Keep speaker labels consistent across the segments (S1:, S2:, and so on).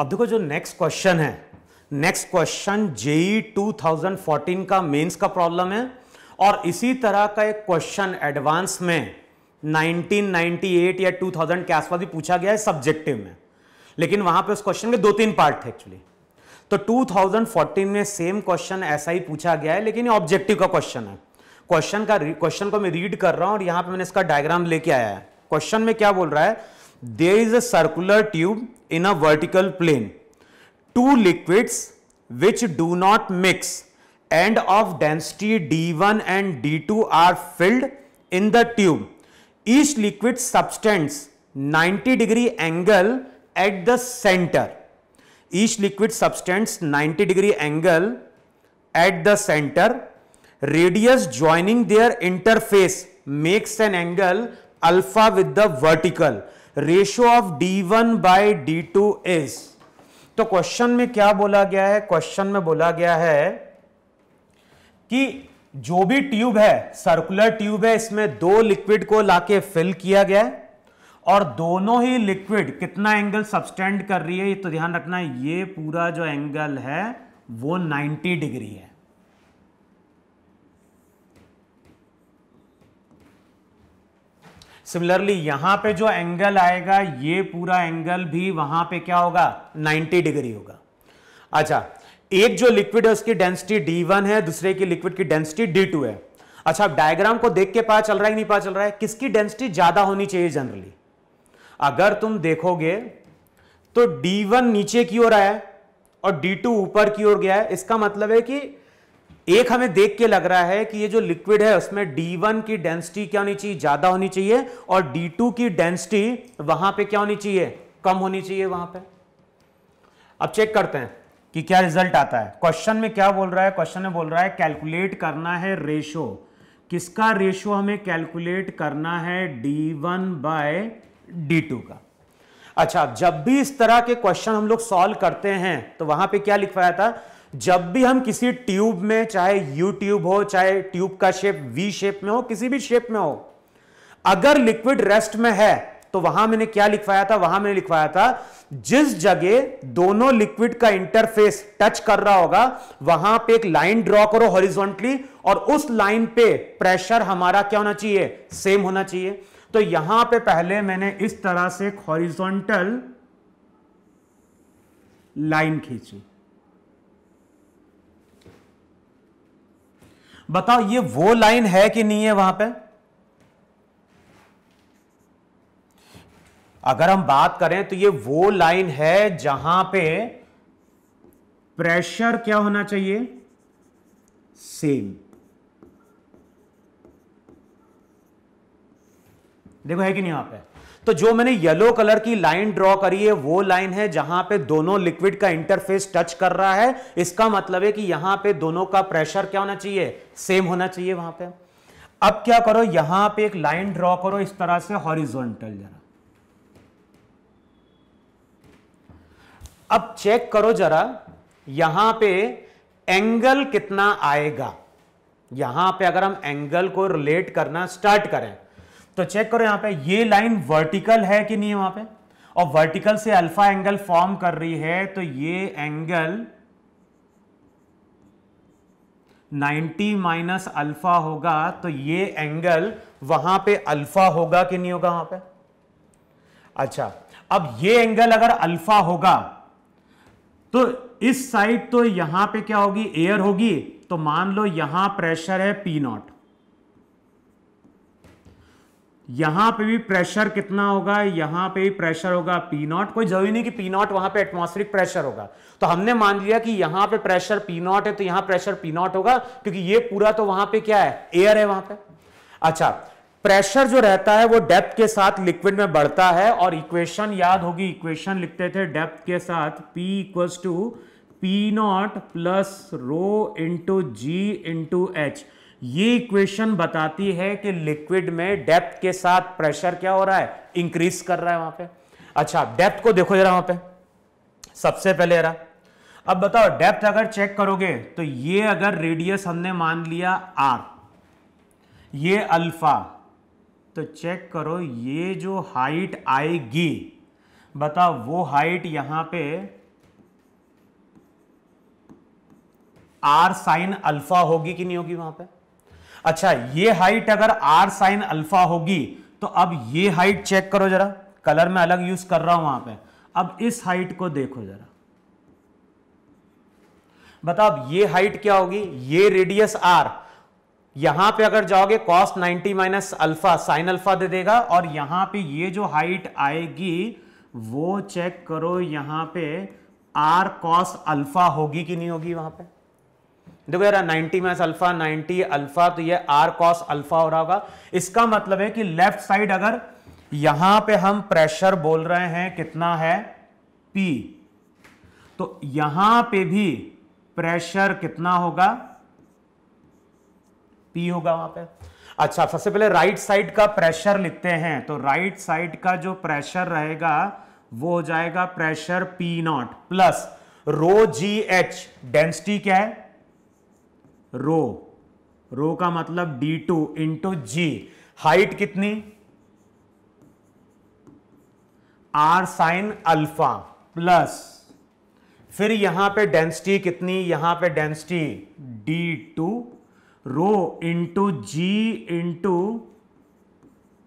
S1: अब देखो जो नेक्स्ट क्वेश्चन है नेक्स्ट क्वेश्चन जेई 2014 का मेंस का प्रॉब्लम है और इसी तरह का एक क्वेश्चन एडवांस में 1998 या 2000 के आसपास भी पूछा गया है सब्जेक्टिव में लेकिन वहां पे उस क्वेश्चन के दो तीन पार्ट थे एक्चुअली तो 2014 में सेम क्वेश्चन ऐसा ही पूछा गया है लेकिन ऑब्जेक्टिव का क्वेश्चन है क्वेश्चन का क्वेश्चन को मैं रीड कर रहा हूं और यहां पे मैंने इसका डायग्राम लेके आया है क्वेश्चन में क्या बोल रहा है there is a circular tube in a vertical plane. Two liquids which do not mix and of density D1 and D2 are filled in the tube. Each liquid substance 90 degree angle at the center. Each liquid substance 90 degree angle at the center. Radius joining their interface makes an angle alpha with the vertical. Ratio of D one by D two is तो question में क्या बोला गया है question में बोला गया है कि जो भी ट्यूब है सर्कुलर ट्यूब है इसमें दो लिक्विड को लाके फिल किया गया है और दोनों ही लिक्विड कितना एंगल सब्सटेंड कर रही है ये तो ध्यान रखना है ये पूरा जो एंगल है वो 90 डिग्री है सिमिलरली यहां पे जो एंगल आएगा ये पूरा एंगल भी वहां पे क्या होगा 90 डिग्री होगा अच्छा एक जो लिक्विड है उसकी डेंसिटी D1 है दूसरे की लिक्विड की डेंसिटी D2 है अच्छा अब डायग्राम को देख के पता चल रहा है नहीं पता चल रहा है किसकी डेंसिटी ज्यादा होनी चाहिए जनरली अगर तुम देखोगे तो डी नीचे की ओर आया और डी ऊपर की ओर गया है इसका मतलब है कि एक हमें देख के लग रहा है कि ये जो लिक्विड है उसमें D1 की डेंसिटी क्या होनी चाहिए ज्यादा होनी चाहिए और D2 की डेंसिटी वहां पे क्या होनी चाहिए कम होनी चाहिए वहां पे अब चेक करते हैं कि क्या रिजल्ट आता है क्वेश्चन में क्या बोल रहा है क्वेश्चन में बोल रहा है कैलकुलेट करना है रेशो किसका रेशो हमें कैलकुलेट करना है D one by D two का अच्छा जब भी इस तरह के क्वेश्चन हम लोग सॉल्व करते हैं तो वहां पर क्या लिखवाया था जब भी हम किसी ट्यूब में चाहे यू ट्यूब हो चाहे ट्यूब का शेप वी शेप में हो किसी भी शेप में हो अगर लिक्विड रेस्ट में है तो वहां मैंने क्या लिखवाया था वहां मैंने लिखवाया था जिस जगह दोनों लिक्विड का इंटरफेस टच कर रहा होगा वहां पे एक लाइन ड्रॉ करो हॉरिजॉन्टली और उस लाइन पे प्रेशर हमारा क्या होना चाहिए सेम होना चाहिए तो यहां पे पहले मैंने इस तरह से एक हॉरिजॉन्टल लाइन खींची बताओ ये वो लाइन है कि नहीं है वहां पे अगर हम बात करें तो ये वो लाइन है जहां पे प्रेशर क्या होना चाहिए सेम देखो है कि नहीं वहां पे तो जो मैंने येलो कलर की लाइन ड्रॉ करी है वो लाइन है जहां पे दोनों लिक्विड का इंटरफेस टच कर रहा है इसका मतलब है कि यहां पे दोनों का प्रेशर क्या होना चाहिए सेम होना चाहिए वहां पे अब क्या करो यहां पे एक लाइन ड्रॉ करो इस तरह से हॉरिजॉन्टल जरा अब चेक करो जरा यहां पे एंगल कितना आएगा यहां पे अगर हम एंगल को रिलेट करना स्टार्ट करें तो चेक करो यहां पे ये लाइन वर्टिकल है कि नहीं वहां पे और वर्टिकल से अल्फा एंगल फॉर्म कर रही है तो ये एंगल 90 माइनस अल्फा होगा तो ये एंगल वहां पे अल्फा होगा कि नहीं होगा वहां पे अच्छा अब ये एंगल अगर अल्फा होगा तो इस साइड तो यहां पे क्या होगी एयर होगी तो मान लो यहां प्रेशर है पी नॉट यहां पे भी प्रेशर कितना होगा यहां पे भी प्रेशर होगा पी नॉट कोई जरूरी नहीं कि पी नॉट वहां पे एटमॉस्फेरिक प्रेशर होगा तो हमने मान लिया कि यहां पे प्रेशर पी नॉट है तो यहां प्रेशर पी नॉट होगा क्योंकि ये पूरा तो वहां पे क्या है एयर है वहां पे अच्छा प्रेशर जो रहता है वो डेप्थ के साथ लिक्विड में बढ़ता है और इक्वेशन याद होगी इक्वेशन लिखते थे डेप्थ के साथ P equals to P naught plus rho into g into h ये इक्वेशन बताती है कि लिक्विड में डेप्थ के साथ प्रेशर क्या हो रहा है इंक्रीज कर रहा है वहां पे अच्छा डेप्थ को देखो जरा वहां पे सबसे पहले जरा अब बताओ डेप्थ अगर चेक करोगे तो ये अगर रेडियस हमने मान लिया आर ये अल्फा तो चेक करो ये जो हाइट आएगी बताओ वो हाइट यहां पे आर साइन अल्फा होगी कि नहीं होगी वहां पे अच्छा ये हाइट अगर आर साइन अल्फा होगी तो अब ये हाइट चेक करो जरा कलर में अलग यूज कर रहा हूं वहां पे अब इस हाइट को देखो जरा बताओ अब ये हाइट क्या होगी ये रेडियस आर यहां पे अगर जाओगे cos 90 minus alpha sine alpha दे देगा और यहां पे ये जो हाइट आएगी वो चेक करो यहां पे आर कॉस अल्फा होगी कि नहीं होगी वहां पर देखो यार 90 माइनस अल्फा 90 अल्फा तो ये आर कॉस अल्फा हो रहा होगा इसका मतलब है कि लेफ्ट साइड अगर यहां पे हम प्रेशर बोल रहे हैं कितना है पी तो यहां पे भी प्रेशर कितना होगा पी होगा वहां पे अच्छा सबसे पहले राइट साइड का प्रेशर लिखते हैं तो राइट साइड का जो प्रेशर रहेगा वो हो जाएगा pressure P naught plus rho g h density क्या है रो रो का मतलब D two into g height कितनी आर साइन अल्फा प्लस फिर यहां पे डेंसिटी कितनी यहां पे density D two rho into g into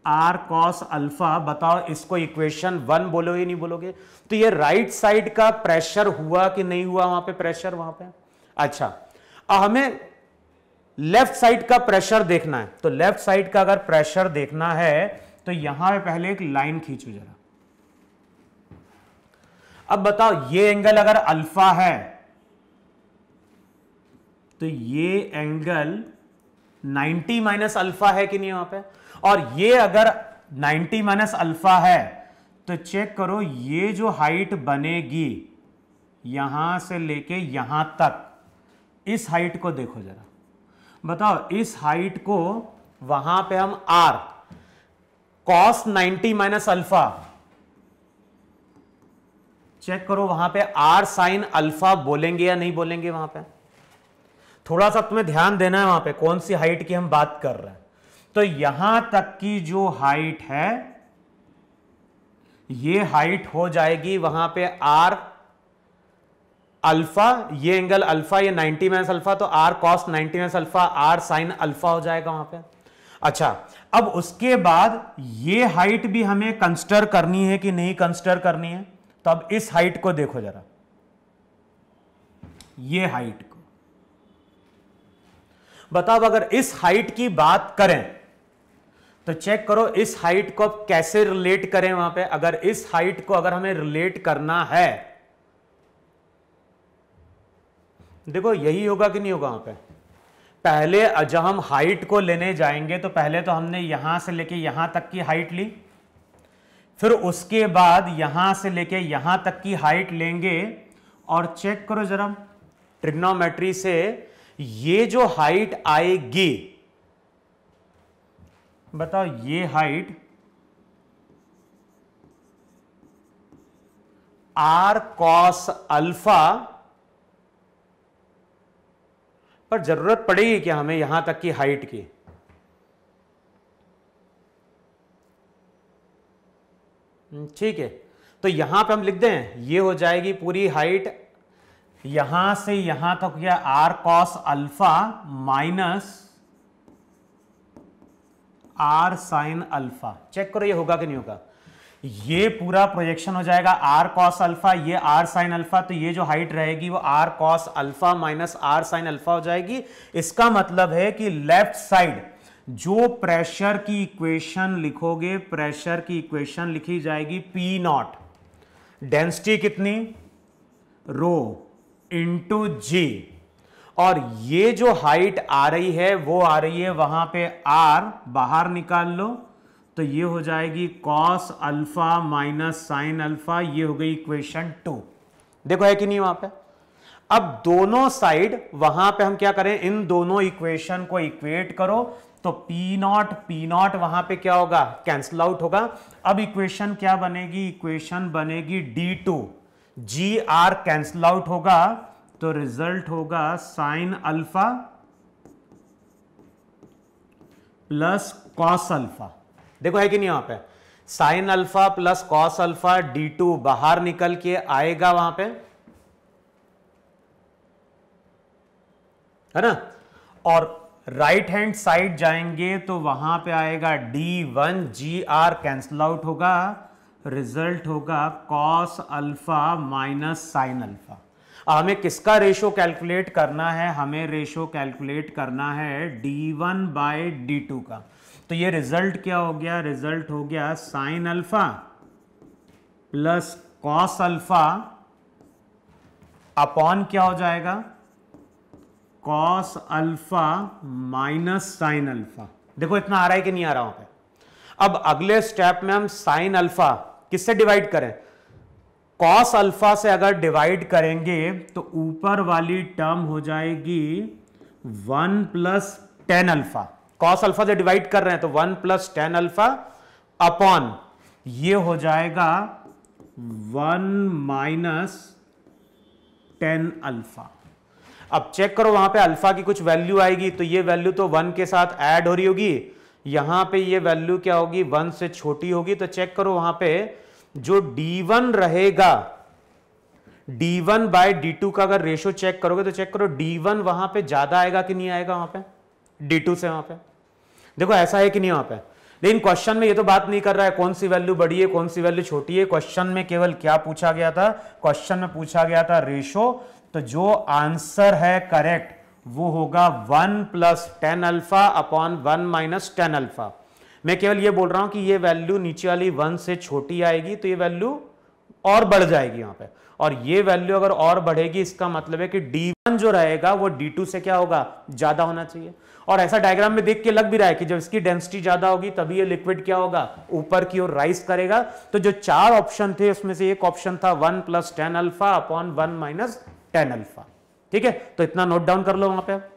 S1: R cos alpha बताओ इसको इक्वेशन वन बोलोगे नहीं बोलोगे तो ये राइट साइड का प्रेशर हुआ कि नहीं हुआ वहां पे प्रेशर वहां पे अच्छा हमें लेफ्ट साइड का प्रेशर देखना है तो लेफ्ट साइड का अगर प्रेशर देखना है तो यहां पे पहले एक लाइन खींचू जरा अब बताओ ये एंगल अगर अल्फा है तो ये एंगल 90 माइनस अल्फा है कि नहीं वहां पे और ये अगर 90 माइनस अल्फा है तो चेक करो ये जो हाइट बनेगी यहां से लेके यहां तक इस हाइट को देखो जरा बताओ इस हाइट को वहां पे हम R cos 90 minus alpha check करो वहां पे आर साइन अल्फा बोलेंगे या नहीं बोलेंगे वहां पे थोड़ा सा तुम्हें ध्यान देना है वहां पे कौन सी हाइट की हम बात कर रहे हैं तो यहां तक की जो हाइट है ये हाइट हो जाएगी वहां पे आर अल्फा ये एंगल अल्फा ये 90 माइनस अल्फा तो R cos 90 minus alpha R sine alpha हो जाएगा वहां पे अच्छा अब उसके बाद ये हाइट भी हमें कंस्टर करनी है कि नहीं कंस्टर करनी है तो अब इस हाइट को देखो जरा ये हाइट को बताओ अगर इस हाइट की बात करें तो चेक करो इस हाइट को अब कैसे रिलेट करें वहां पे अगर इस हाइट को अगर हमें रिलेट करना है देखो यही होगा कि नहीं होगा वहां पे पहले जब हम हाइट को लेने जाएंगे तो पहले तो हमने यहां से लेके यहां तक की हाइट ली फिर उसके बाद यहां से लेके यहां तक की हाइट लेंगे और चेक करो जरा ट्रिग्नोमेट्री से ये जो हाइट आएगी बताओ ये हाइट आर कॉस अल्फा पर ज़रूरत पड़ेगी क्या हमें यहां तक की हाइट की हम्म, ठीक है तो यहां पे हम लिख दें ये हो जाएगी पूरी हाइट यहां से यहां तक गया R cos alpha minus R sine alpha check करो ये होगा कि नहीं होगा ये पूरा प्रोजेक्शन हो जाएगा आर कॉस अल्फा ये आर साइन अल्फा तो ये जो हाइट रहेगी वो R cos alpha minus R sine alpha हो जाएगी इसका मतलब है कि लेफ्ट साइड जो प्रेशर की इक्वेशन लिखोगे प्रेशर की इक्वेशन लिखी जाएगी पी नॉट डेंसिटी कितनी रो इंटू जी और ये जो हाइट आ रही है वो आ रही है वहां पे आर बाहर निकाल लो तो ये हो जाएगी cos alpha minus sine alpha ये हो गई इक्वेशन टू देखो है कि नहीं वहां पे अब दोनों साइड वहां पे हम क्या करें इन दोनों इक्वेशन को इक्वेट करो तो पी नॉट पी नॉट वहां पे क्या होगा कैंसल आउट होगा अब इक्वेशन क्या बनेगी इक्वेशन बनेगी D two g R cancel out होगा तो रिजल्ट होगा sine alpha plus cos alpha देखो है कि नहीं वहां पे sine alpha plus cos alpha D two बाहर निकल के आएगा वहां पे है ना और राइट हैंड साइड जाएंगे तो वहां पे आएगा D one g R cancel out होगा रिजल्ट होगा cos alpha minus sine alpha हमें किसका रेशो कैलकुलेट करना है हमें रेशो कैलकुलेट करना है D one by D two का तो ये रिजल्ट क्या हो गया रिजल्ट हो गया sine alpha plus cos alpha upon क्या हो जाएगा cos alpha minus sine alpha देखो इतना आ रहा है कि नहीं आ रहा वहां अब अगले स्टेप में हम साइन अल्फा किससे डिवाइड करें कॉस अल्फा से अगर डिवाइड करेंगे तो ऊपर वाली टर्म हो जाएगी one plus tan alpha cos alpha से डिवाइड कर रहे हैं तो one plus tan alpha upon ये हो जाएगा वन माइनस टेन अल्फा अब चेक करो वहां पे अल्फा की कुछ वैल्यू आएगी तो ये वैल्यू तो वन के साथ ऐड हो रही होगी यहां पे ये वैल्यू क्या होगी वन से छोटी होगी तो चेक करो वहां पे जो डी वन रहेगा D one by D two का अगर रेशो चेक करोगे तो चेक करो डी वन वहां पे ज्यादा आएगा कि नहीं आएगा वहां पे डी टू से वहां पे देखो ऐसा है कि नहीं वहां पे लेकिन क्वेश्चन में ये तो बात नहीं कर रहा है कौन सी वैल्यू बड़ी है कौन सी वैल्यू छोटी है क्वेश्चन में केवल क्या पूछा गया था क्वेश्चन में पूछा गया था रेशो तो जो आंसर है करेक्ट वो होगा one plus tan alpha upon one minus tan alpha मैं केवल ये बोल रहा हूं कि ये वैल्यू नीचे वाली वन से छोटी आएगी तो ये वैल्यू और बढ़ जाएगी यहां पर और ये वैल्यू अगर और बढ़ेगी इसका मतलब है कि डी वन जो रहेगा वो डी टू से क्या होगा ज्यादा होना चाहिए और ऐसा डायग्राम में देख के लग भी रहा है कि जब इसकी डेंसिटी ज्यादा होगी तभी ये लिक्विड क्या होगा ऊपर की ओर राइस करेगा तो जो चार ऑप्शन थे उसमें से एक ऑप्शन था one plus tan alpha upon one minus tan alpha ठीक है तो इतना नोट डाउन कर लो वहां पर आप